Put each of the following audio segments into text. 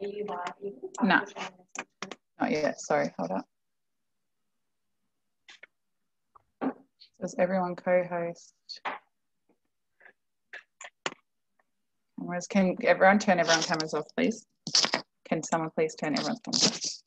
Are you live? No. Not yet. Sorry. Hold up. Does everyone co-host? Cameras. Can everyone turn everyone's cameras off, please? Can someone please turn everyone's cameras off?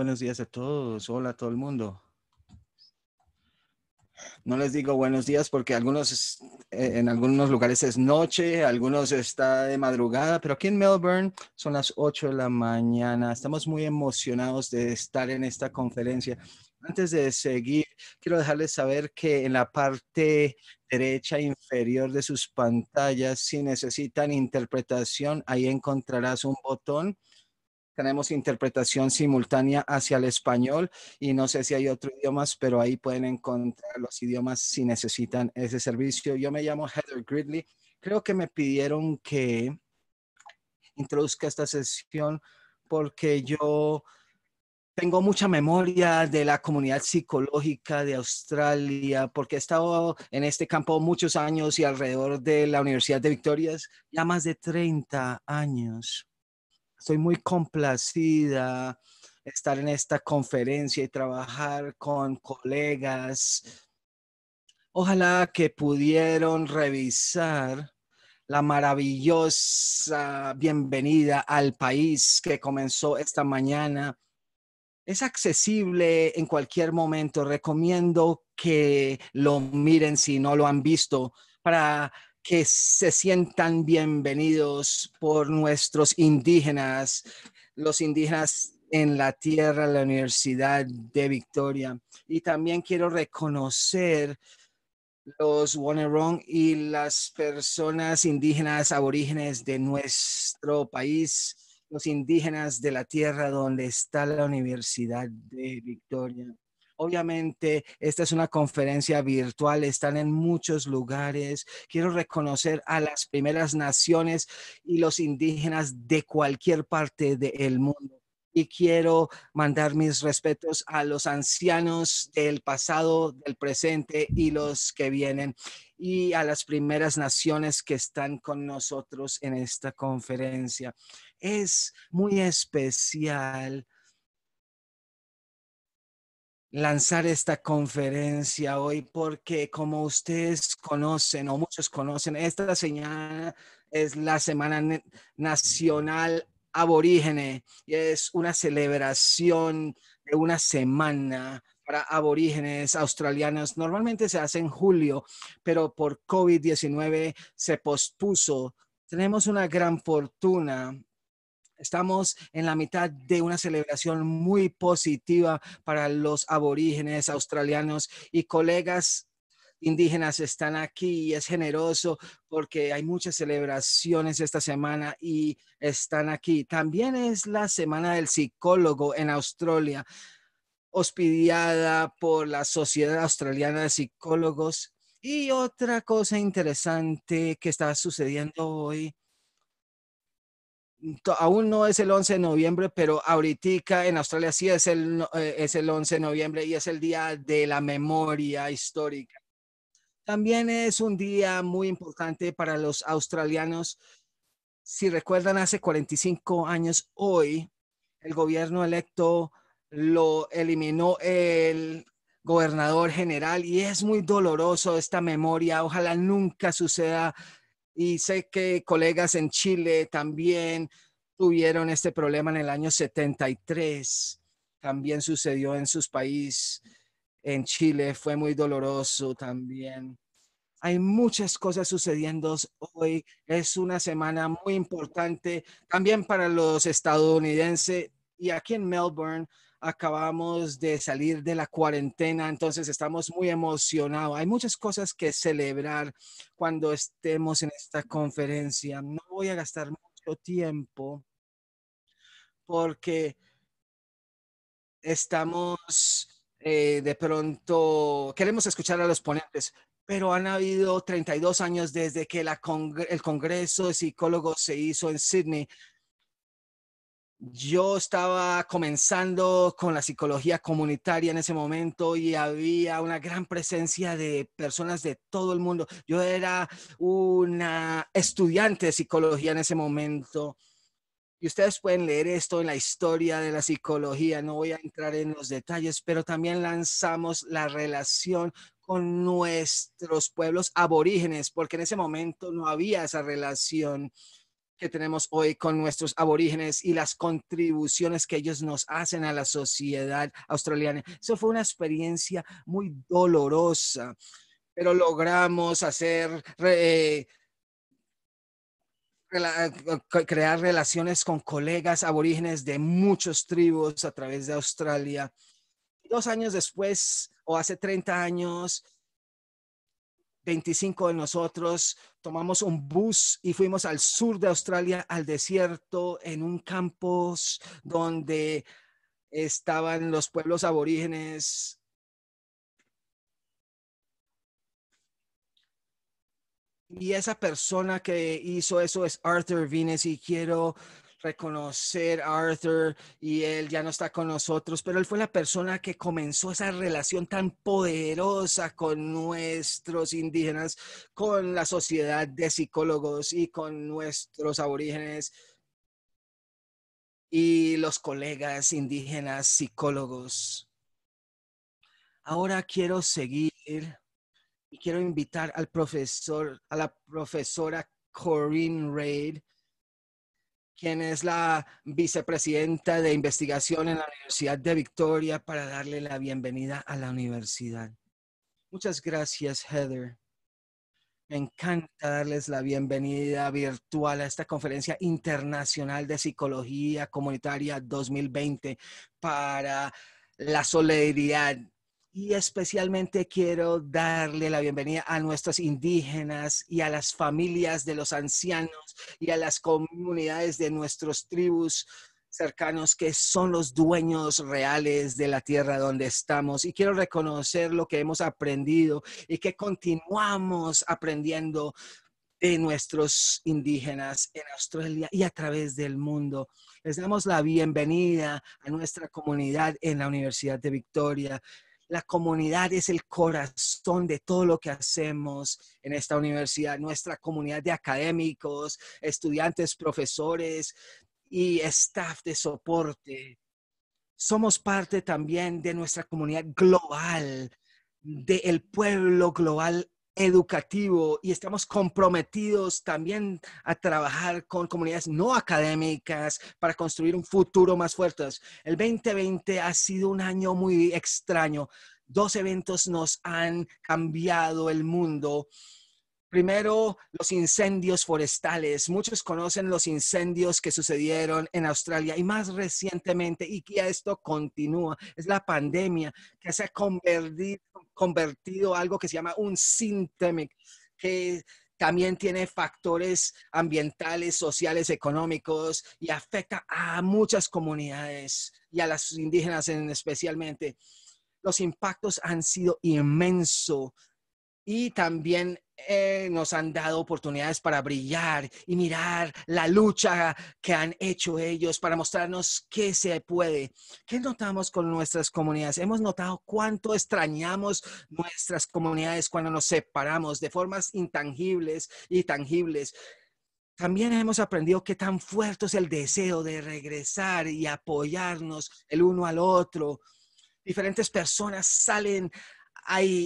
Buenos días a todos. Hola a todo el mundo. No les digo buenos días porque algunos eh, en algunos lugares es noche, algunos está de madrugada, pero aquí en Melbourne son las 8 de la mañana. Estamos muy emocionados de estar en esta conferencia. Antes de seguir, quiero dejarles saber que en la parte derecha inferior de sus pantallas, si necesitan interpretación, ahí encontrarás un botón tenemos interpretación simultánea hacia el español y no sé si hay otros idiomas, pero ahí pueden encontrar los idiomas si necesitan ese servicio. Yo me llamo Heather Gridley. Creo que me pidieron que introduzca esta sesión porque yo tengo mucha memoria de la comunidad psicológica de Australia, porque he estado en este campo muchos años y alrededor de la Universidad de Victorias, ya más de 30 años. Estoy muy complacida estar en esta conferencia y trabajar con colegas. Ojalá que pudieron revisar la maravillosa bienvenida al país que comenzó esta mañana. Es accesible en cualquier momento. Recomiendo que lo miren si no lo han visto para que se sientan bienvenidos por nuestros indígenas, los indígenas en la tierra, la Universidad de Victoria. Y también quiero reconocer los Wannerong y las personas indígenas aborígenes de nuestro país, los indígenas de la tierra donde está la Universidad de Victoria. Obviamente, esta es una conferencia virtual, están en muchos lugares. Quiero reconocer a las primeras naciones y los indígenas de cualquier parte del mundo y quiero mandar mis respetos a los ancianos del pasado, del presente y los que vienen y a las primeras naciones que están con nosotros en esta conferencia. Es muy especial lanzar esta conferencia hoy porque como ustedes conocen o muchos conocen, esta señal es la Semana Nacional Aborígene y es una celebración de una semana para aborígenes australianos. Normalmente se hace en julio, pero por COVID-19 se pospuso. Tenemos una gran fortuna Estamos en la mitad de una celebración muy positiva para los aborígenes australianos y colegas indígenas están aquí y es generoso porque hay muchas celebraciones esta semana y están aquí. También es la semana del psicólogo en Australia, hospedada por la Sociedad Australiana de Psicólogos. Y otra cosa interesante que está sucediendo hoy aún no es el 11 de noviembre, pero ahorita en Australia sí es el, eh, es el 11 de noviembre y es el día de la memoria histórica. También es un día muy importante para los australianos. Si recuerdan, hace 45 años hoy, el gobierno electo lo eliminó el gobernador general y es muy doloroso esta memoria. Ojalá nunca suceda y sé que colegas en Chile también tuvieron este problema en el año 73, también sucedió en sus países, en Chile fue muy doloroso también. Hay muchas cosas sucediendo hoy. Es una semana muy importante también para los estadounidenses y aquí en Melbourne acabamos de salir de la cuarentena, entonces estamos muy emocionados. Hay muchas cosas que celebrar cuando estemos en esta conferencia. No voy a gastar mucho tiempo porque estamos eh, de pronto, queremos escuchar a los ponentes, pero han habido 32 años desde que el Congreso de Psicólogos se hizo en Sydney yo estaba comenzando con la psicología comunitaria en ese momento y había una gran presencia de personas de todo el mundo. Yo era una estudiante de psicología en ese momento. Y ustedes pueden leer esto en la historia de la psicología, no voy a entrar en los detalles, pero también lanzamos la relación con nuestros pueblos aborígenes, porque en ese momento no había esa relación que tenemos hoy con nuestros aborígenes y las contribuciones que ellos nos hacen a la sociedad australiana. Eso fue una experiencia muy dolorosa, pero logramos hacer... crear relaciones con colegas aborígenes de muchos tribus a través de Australia. Dos años después, o hace 30 años, 25 de nosotros tomamos un bus y fuimos al sur de Australia, al desierto, en un campus donde estaban los pueblos aborígenes. Y esa persona que hizo eso es Arthur Vines y quiero reconocer a Arthur y él ya no está con nosotros, pero él fue la persona que comenzó esa relación tan poderosa con nuestros indígenas, con la sociedad de psicólogos y con nuestros aborígenes y los colegas indígenas psicólogos. Ahora quiero seguir y quiero invitar al profesor, a la profesora Corinne Reid quien es la vicepresidenta de investigación en la Universidad de Victoria, para darle la bienvenida a la universidad. Muchas gracias, Heather. Me encanta darles la bienvenida virtual a esta conferencia internacional de psicología comunitaria 2020 para la solidaridad y especialmente quiero darle la bienvenida a nuestros indígenas y a las familias de los ancianos y a las comunidades de nuestros tribus cercanos que son los dueños reales de la tierra donde estamos. Y quiero reconocer lo que hemos aprendido y que continuamos aprendiendo de nuestros indígenas en Australia y a través del mundo. Les damos la bienvenida a nuestra comunidad en la Universidad de Victoria la comunidad es el corazón de todo lo que hacemos en esta universidad, nuestra comunidad de académicos, estudiantes, profesores y staff de soporte. Somos parte también de nuestra comunidad global, del pueblo global educativo y estamos comprometidos también a trabajar con comunidades no académicas para construir un futuro más fuerte. El 2020 ha sido un año muy extraño. Dos eventos nos han cambiado el mundo. Primero, los incendios forestales. Muchos conocen los incendios que sucedieron en Australia y más recientemente, y que esto continúa, es la pandemia que se ha convertido, convertido algo que se llama un sintemic, que también tiene factores ambientales, sociales, económicos y afecta a muchas comunidades y a las indígenas en especialmente. Los impactos han sido inmensos y también eh, nos han dado oportunidades para brillar y mirar la lucha que han hecho ellos para mostrarnos qué se puede. ¿Qué notamos con nuestras comunidades? Hemos notado cuánto extrañamos nuestras comunidades cuando nos separamos de formas intangibles y tangibles. También hemos aprendido qué tan fuerte es el deseo de regresar y apoyarnos el uno al otro. Diferentes personas salen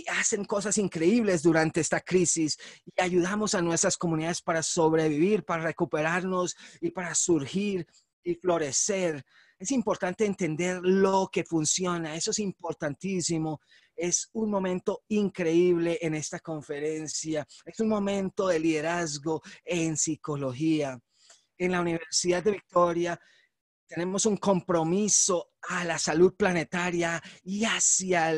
hacen cosas increíbles durante esta crisis y ayudamos a nuestras comunidades para sobrevivir, para recuperarnos y para surgir y florecer. Es importante entender lo que funciona, eso es importantísimo. Es un momento increíble en esta conferencia, es un momento de liderazgo en psicología. En la Universidad de Victoria tenemos un compromiso a la salud planetaria y hacia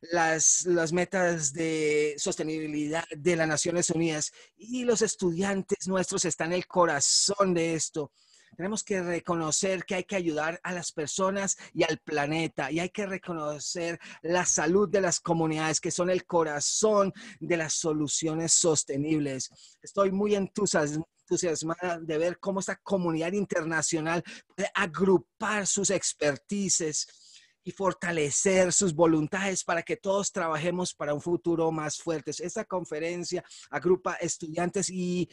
las, las, metas de sostenibilidad de las Naciones Unidas. Y los estudiantes nuestros están en el corazón de esto. Tenemos que reconocer que hay que ayudar a las personas y al planeta y hay que reconocer la salud de las comunidades que son el corazón de las soluciones sostenibles. Estoy muy entusiasmado entusiasmada de ver cómo esta comunidad internacional puede agrupar sus expertices y fortalecer sus voluntades para que todos trabajemos para un futuro más fuerte. Esta conferencia agrupa estudiantes y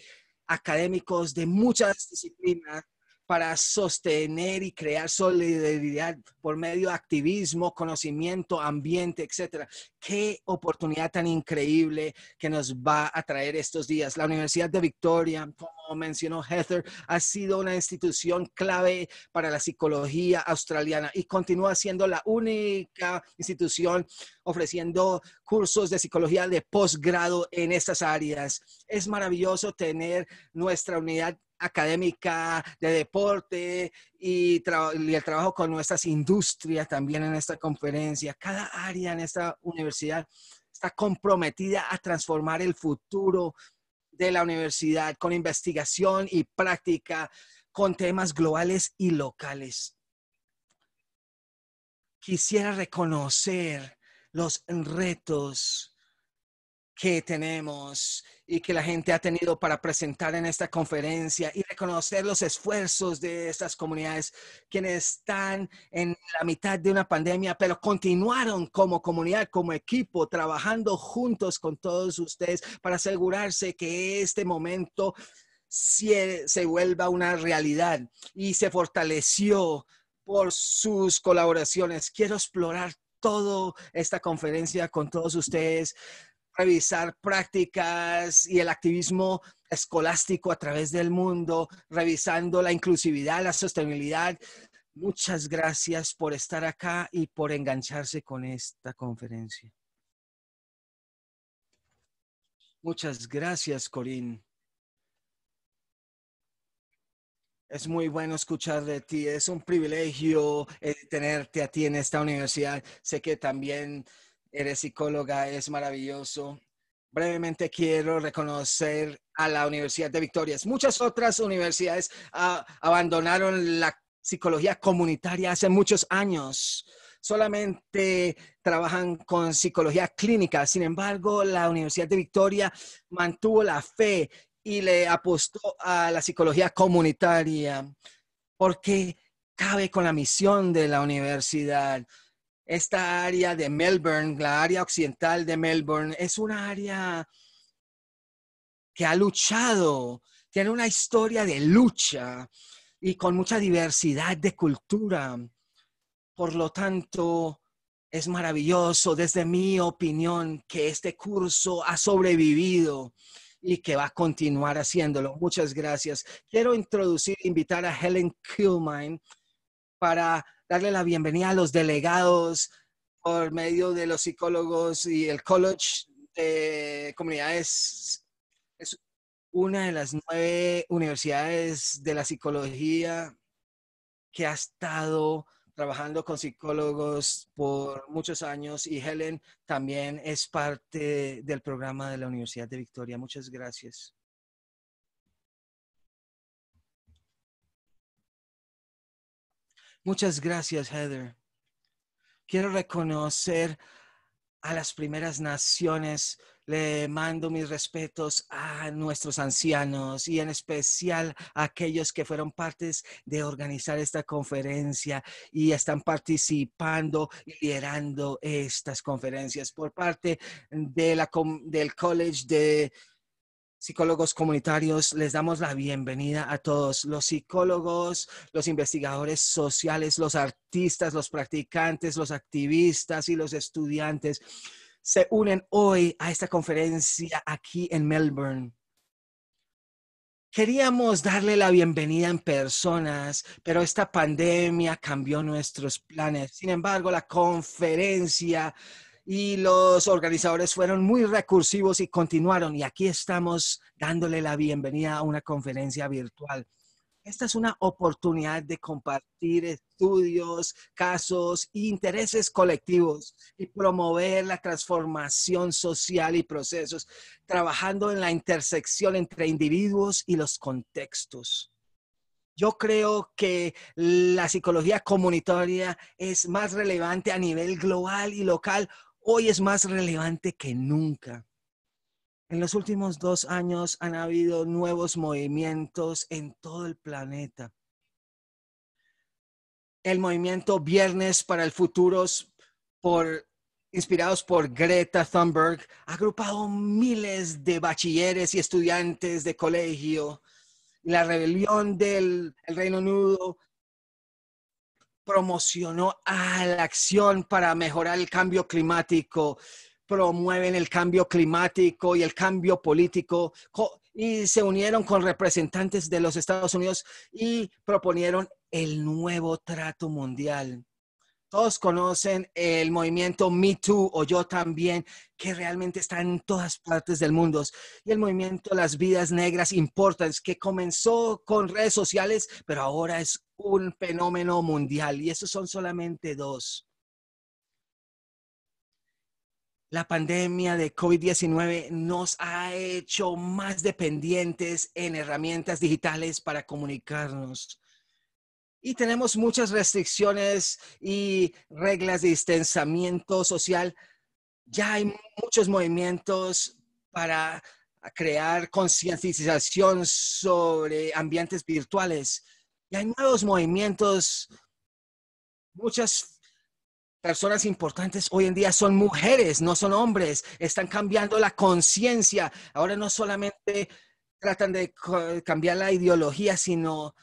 académicos de muchas disciplinas para sostener y crear solidaridad por medio de activismo, conocimiento, ambiente, etcétera. Qué oportunidad tan increíble que nos va a traer estos días. La Universidad de Victoria, como mencionó Heather, ha sido una institución clave para la psicología australiana y continúa siendo la única institución ofreciendo cursos de psicología de posgrado en estas áreas. Es maravilloso tener nuestra unidad académica, de deporte y, el trabajo con nuestras industrias también en esta conferencia. Cada área en esta universidad está comprometida a transformar el futuro de la universidad con investigación y práctica, con temas globales y locales. Quisiera reconocer los retos que tenemos y que la gente ha tenido para presentar en esta conferencia y reconocer los esfuerzos de estas comunidades quienes están en la mitad de una pandemia, pero continuaron como comunidad, como equipo, trabajando juntos con todos ustedes para asegurarse que este momento se, se vuelva una realidad y se fortaleció por sus colaboraciones. Quiero explorar toda esta conferencia con todos ustedes revisar prácticas y el activismo escolástico a través del mundo, revisando la inclusividad, la sostenibilidad. Muchas gracias por estar acá y por engancharse con esta conferencia. Muchas gracias, Corín. Es muy bueno escuchar de ti. Es un privilegio eh, tenerte a ti en esta universidad. Sé que también eres psicóloga, es maravilloso. Brevemente quiero reconocer a la Universidad de Victoria. Muchas otras universidades ah, abandonaron la psicología comunitaria hace muchos años. Solamente trabajan con psicología clínica. Sin embargo, la Universidad de Victoria mantuvo la fe y le apostó a la psicología comunitaria porque cabe con la misión de la universidad esta área de Melbourne, la área occidental de Melbourne, es una área que ha luchado, tiene una historia de lucha y con mucha diversidad de cultura. Por lo tanto, es maravilloso, desde mi opinión, que este curso ha sobrevivido y que va a continuar haciéndolo. Muchas gracias. Quiero introducir, invitar a Helen Kilmine para darle la bienvenida a los delegados por medio de los psicólogos y el College de Comunidades. Es una de las nueve universidades de la psicología que ha estado trabajando con psicólogos por muchos años y Helen también es parte del programa de la Universidad de Victoria. Muchas gracias. Muchas gracias, Heather. Quiero reconocer a las primeras naciones. Le mando mis respetos a nuestros ancianos y en especial a aquellos que fueron partes de organizar esta conferencia y están participando y liderando estas conferencias. Por parte de la, del College de psicólogos comunitarios, les damos la bienvenida a todos, los psicólogos, los investigadores sociales, los artistas, los practicantes, los activistas y los estudiantes. Se unen hoy a esta conferencia aquí en Melbourne. Queríamos darle la bienvenida en personas, pero esta pandemia cambió nuestros planes. Sin embargo, la conferencia y los organizadores fueron muy recursivos y continuaron. Y aquí estamos dándole la bienvenida a una conferencia virtual. Esta es una oportunidad de compartir estudios, casos e intereses colectivos y promover la transformación social y procesos, trabajando en la intersección entre individuos y los contextos. Yo creo que la psicología comunitaria es más relevante a nivel global y local hoy es más relevante que nunca. En los últimos dos años han habido nuevos movimientos en todo el planeta. El movimiento Viernes para el Futuro, por, inspirados por Greta Thunberg, ha agrupado miles de bachilleres y estudiantes de colegio. La rebelión del Reino Unido promocionó a la acción para mejorar el cambio climático, promueven el cambio climático y el cambio político y se unieron con representantes de los Estados Unidos y proponieron el nuevo trato mundial. Todos conocen el movimiento Me Too o yo también, que realmente está en todas partes del mundo. Y el movimiento Las Vidas Negras Importan, que comenzó con redes sociales, pero ahora es un fenómeno mundial y esos son solamente dos. La pandemia de COVID-19 nos ha hecho más dependientes en herramientas digitales para comunicarnos. Y tenemos muchas restricciones y reglas de distanciamiento social. Ya hay muchos movimientos para crear concientización sobre ambientes virtuales y hay nuevos movimientos. Muchas personas importantes hoy en día son mujeres, no son hombres. Están cambiando la conciencia. Ahora no solamente tratan de cambiar la ideología, sino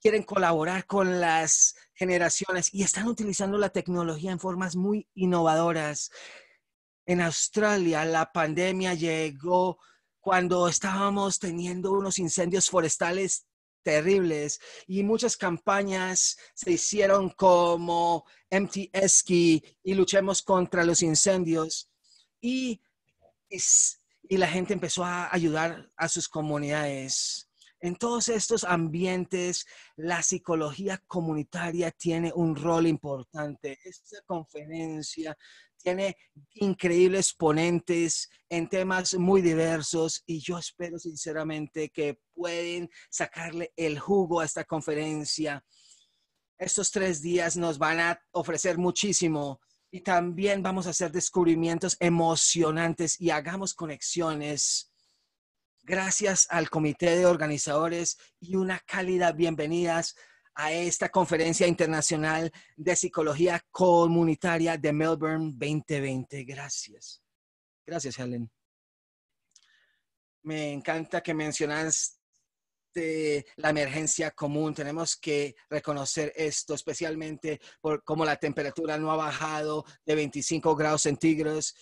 quieren colaborar con las generaciones y están utilizando la tecnología en formas muy innovadoras. En Australia la pandemia llegó cuando estábamos teniendo unos incendios forestales terribles y muchas campañas se hicieron como MTSKI y luchemos contra los incendios y, y la gente empezó a ayudar a sus comunidades. En todos estos ambientes, la psicología comunitaria tiene un rol importante. Esta conferencia tiene increíbles ponentes en temas muy diversos y yo espero sinceramente que pueden sacarle el jugo a esta conferencia. Estos tres días nos van a ofrecer muchísimo y también vamos a hacer descubrimientos emocionantes y hagamos conexiones gracias al comité de organizadores y una cálida bienvenidas a esta conferencia internacional de psicología comunitaria de Melbourne 2020. Gracias. Gracias, Helen. Me encanta que mencionas la emergencia común. Tenemos que reconocer esto, especialmente por cómo la temperatura no ha bajado de 25 grados centígrados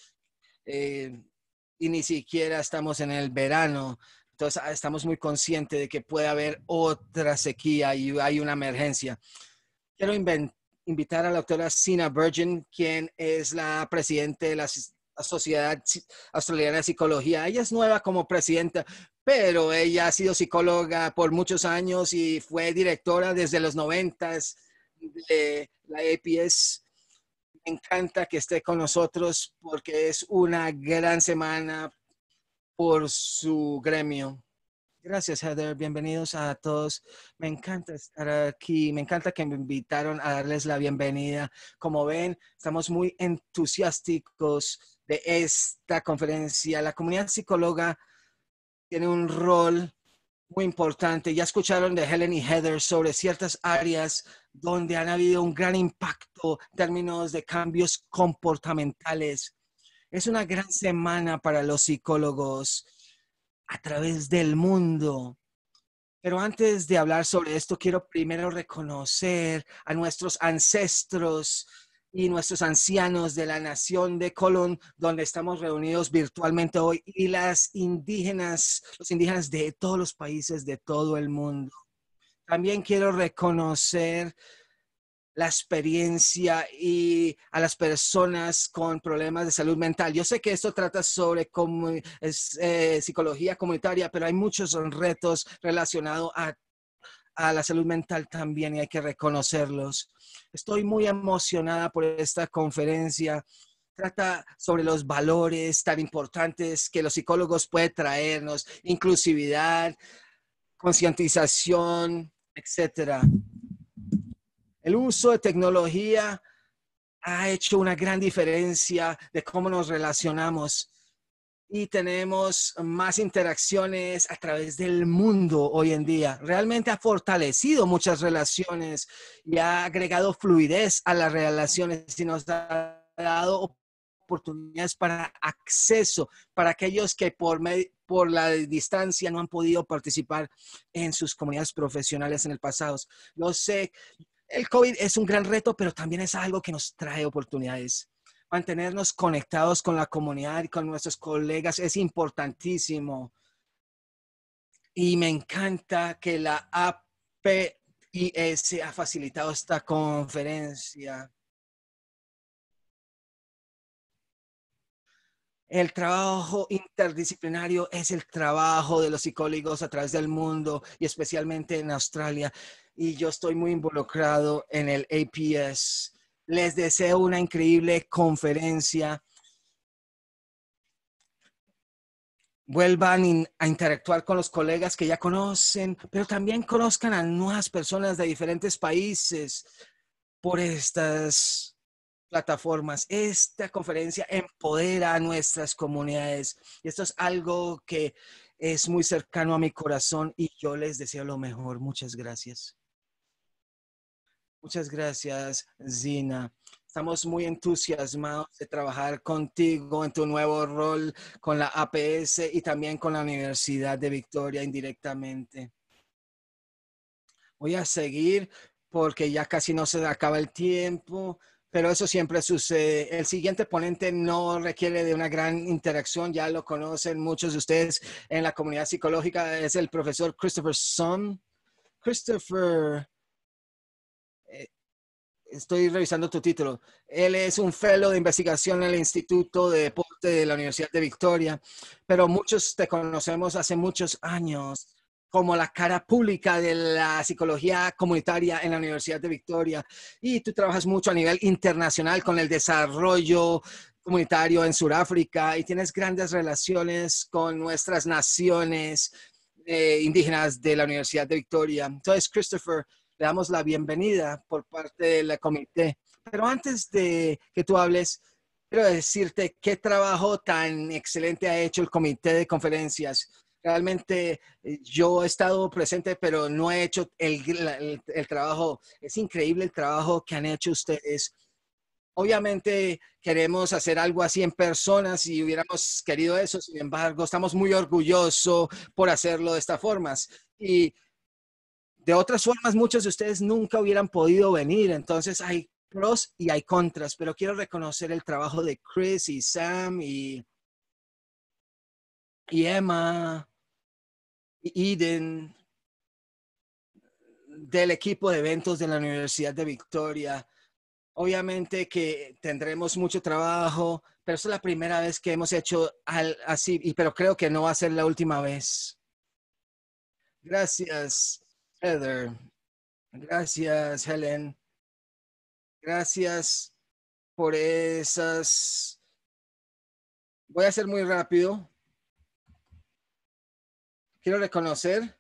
eh, y ni siquiera estamos en el verano. Entonces ah, estamos muy conscientes de que puede haber otra sequía y hay una emergencia. Quiero invitar a la doctora Sina Virgin, quien es la presidenta de la Sociedad Australiana de Psicología. Ella es nueva como presidenta, pero ella ha sido psicóloga por muchos años y fue directora desde los noventas de la APS. Me encanta que esté con nosotros porque es una gran semana por su gremio. Gracias, Heather. Bienvenidos a todos. Me encanta estar aquí. Me encanta que me invitaron a darles la bienvenida. Como ven, estamos muy entusiásticos de esta conferencia. La comunidad psicóloga tiene un rol muy importante. Ya escucharon de Helen y Heather sobre ciertas áreas donde han habido un gran impacto en términos de cambios comportamentales es una gran semana para los psicólogos a través del mundo. Pero antes de hablar sobre esto, quiero primero reconocer a nuestros ancestros y nuestros ancianos de la nación de Colón, donde estamos reunidos virtualmente hoy, y las indígenas, los indígenas de todos los países de todo el mundo. También quiero reconocer la experiencia y a las personas con problemas de salud mental. Yo sé que esto trata sobre eh, psicología comunitaria, pero hay muchos retos relacionados a, a la salud mental también y hay que reconocerlos. Estoy muy emocionada por esta conferencia trata sobre los valores tan importantes que los psicólogos pueden traernos, inclusividad, concientización, etcétera. El uso de tecnología ha hecho una gran diferencia de cómo nos relacionamos y tenemos más interacciones a través del mundo hoy en día. Realmente ha fortalecido muchas relaciones y ha agregado fluidez a las relaciones y nos ha dado oportunidades para acceso para aquellos que por, por la distancia no han podido participar en sus comunidades profesionales en el pasado. Yo sé, el COVID es un gran reto, pero también es algo que nos trae oportunidades. Mantenernos conectados con la comunidad y con nuestros colegas es importantísimo. Y me encanta que la APIS ha facilitado esta conferencia. El trabajo interdisciplinario es el trabajo de los psicólogos a través del mundo y especialmente en Australia y yo estoy muy involucrado en el APS. Les deseo una increíble conferencia. Vuelvan a interactuar con los colegas que ya conocen, pero también conozcan a nuevas personas de diferentes países por estas plataformas. Esta conferencia empodera a nuestras comunidades. Y esto es algo que es muy cercano a mi corazón y yo les deseo lo mejor. Muchas gracias. Muchas gracias, Zina. Estamos muy entusiasmados de trabajar contigo en tu nuevo rol con la APS y también con la Universidad de Victoria indirectamente. Voy a seguir porque ya casi no se acaba el tiempo, pero eso siempre sucede. El siguiente ponente no requiere de una gran interacción, ya lo conocen muchos de ustedes en la comunidad psicológica, es el profesor Christopher Son. Christopher estoy revisando tu título. Él es un fellow de investigación en el Instituto de Deporte de la Universidad de Victoria, pero muchos te conocemos hace muchos años como la cara pública de la psicología comunitaria en la Universidad de Victoria. Y tú trabajas mucho a nivel internacional con el desarrollo comunitario en Sudáfrica y tienes grandes relaciones con nuestras naciones eh, indígenas de la Universidad de Victoria. Entonces, Christopher, le damos la bienvenida por parte del comité. Pero antes de que tú hables, quiero decirte qué trabajo tan excelente ha hecho el comité de conferencias. Realmente eh, yo he estado presente, pero no he hecho el, el, trabajo. Es increíble el trabajo que han hecho ustedes. Obviamente queremos hacer algo así en persona si hubiéramos querido eso, sin embargo, estamos muy orgullosos por hacerlo de estas formas Y de otras formas, muchos de ustedes nunca hubieran podido venir. Entonces hay pros y hay contras, pero quiero reconocer el trabajo de Chris y Sam y, Emma y Eden del equipo de eventos de la Universidad de Victoria. Obviamente que tendremos mucho trabajo, pero es la primera vez que hemos hecho así, pero creo que no va a ser la última vez. Gracias. Heather. Gracias, Helen. Gracias por esas. Voy a ser muy rápido. Quiero reconocer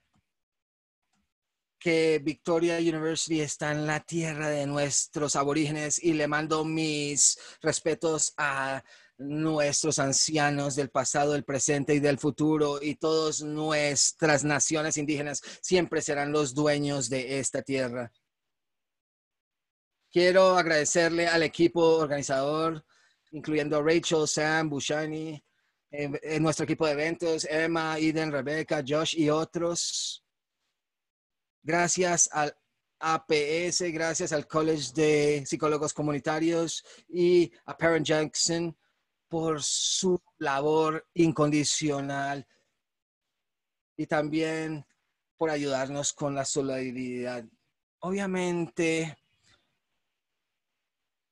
que Victoria University está en la tierra de nuestros aborígenes y le mando mis respetos a nuestros ancianos del pasado, del presente y del futuro y todas nuestras naciones indígenas siempre serán los dueños de esta tierra. Quiero agradecerle al equipo organizador, incluyendo a Rachel, Sam, Bushani, nuestro equipo de eventos, Emma, Eden, Rebecca, Josh y otros. Gracias al APS, gracias al College de Psicólogos Comunitarios y a Parent Jackson por su labor incondicional y también por ayudarnos con la solidaridad. Obviamente,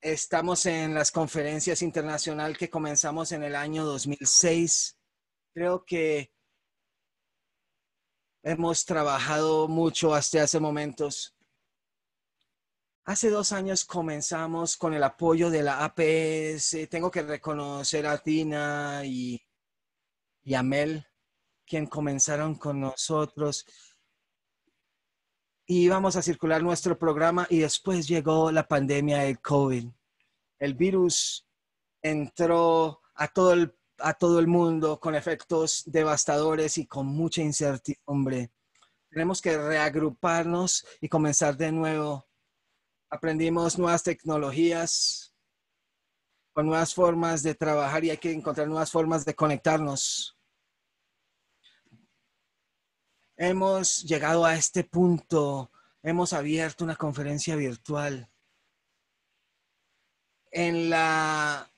estamos en las conferencias internacionales que comenzamos en el año 2006. Creo que hemos trabajado mucho hasta hace momentos Hace dos años comenzamos con el apoyo de la APS. Eh, tengo que reconocer a Tina y, yamel a Mel, quien comenzaron con nosotros. Y íbamos a circular nuestro programa y después llegó la pandemia del COVID. El virus entró a todo a todo el mundo con efectos devastadores y con mucha incertidumbre. Tenemos que reagruparnos y comenzar de nuevo aprendimos nuevas tecnologías, con nuevas formas de trabajar y hay que encontrar nuevas formas de conectarnos. Hemos llegado a este punto, hemos abierto una conferencia virtual. En la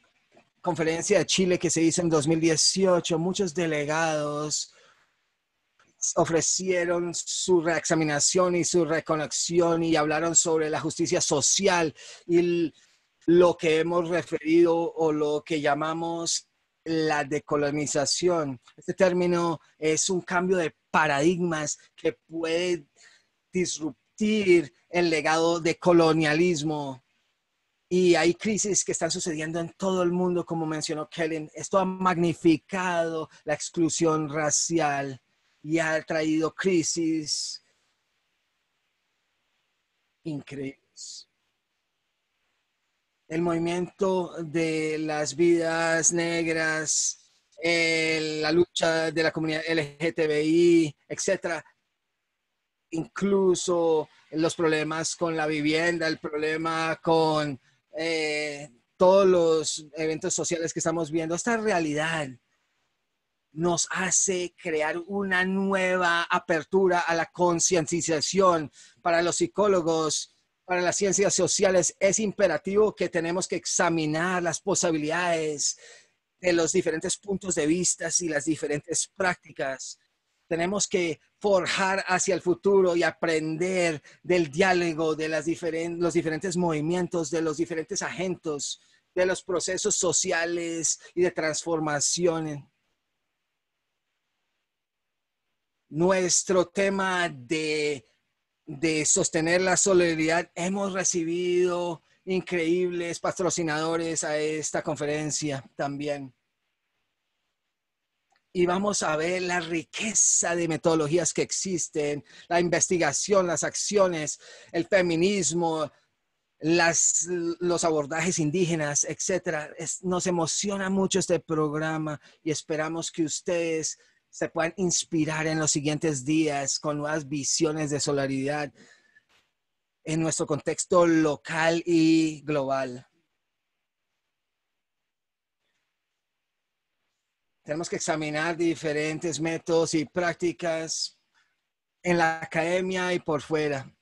conferencia de Chile que se hizo en 2018, muchos delegados ofrecieron su reexaminación y su reconexión y hablaron sobre la justicia social y lo que hemos referido o lo que llamamos la decolonización. Este término es un cambio de paradigmas que puede disruptir el legado de colonialismo. Y hay crisis que están sucediendo en todo el mundo, como mencionó Kellen. Esto ha magnificado la exclusión racial y ha traído crisis increíbles. El movimiento de las vidas negras, la lucha de la comunidad LGTBI, etcétera, incluso los problemas con la vivienda, el problema con eh, todos los eventos sociales que estamos viendo, esta realidad nos hace crear una nueva apertura a la concientización para los psicólogos, para las ciencias sociales. Es imperativo que tenemos que examinar las posibilidades de los diferentes puntos de vista y las diferentes prácticas. Tenemos que forjar hacia el futuro y aprender del diálogo de los diferentes movimientos, de los diferentes agentes, de los procesos sociales y de transformación nuestro tema de, sostener la solidaridad, hemos recibido increíbles patrocinadores a esta conferencia también. Y vamos a ver la riqueza de metodologías que existen, la investigación, las acciones, el feminismo, las, los abordajes indígenas, etc. nos emociona mucho este programa y esperamos que ustedes se puedan inspirar en los siguientes días con nuevas visiones de solidaridad en nuestro contexto local y global. Tenemos que examinar diferentes métodos y prácticas en la academia y por fuera.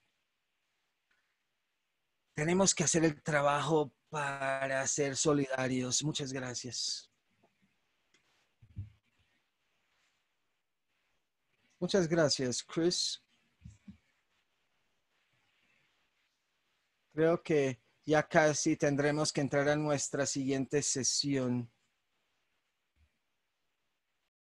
Tenemos que hacer el trabajo para ser solidarios. Muchas gracias. Muchas gracias, Chris. Creo que ya casi tendremos que entrar a nuestra siguiente sesión.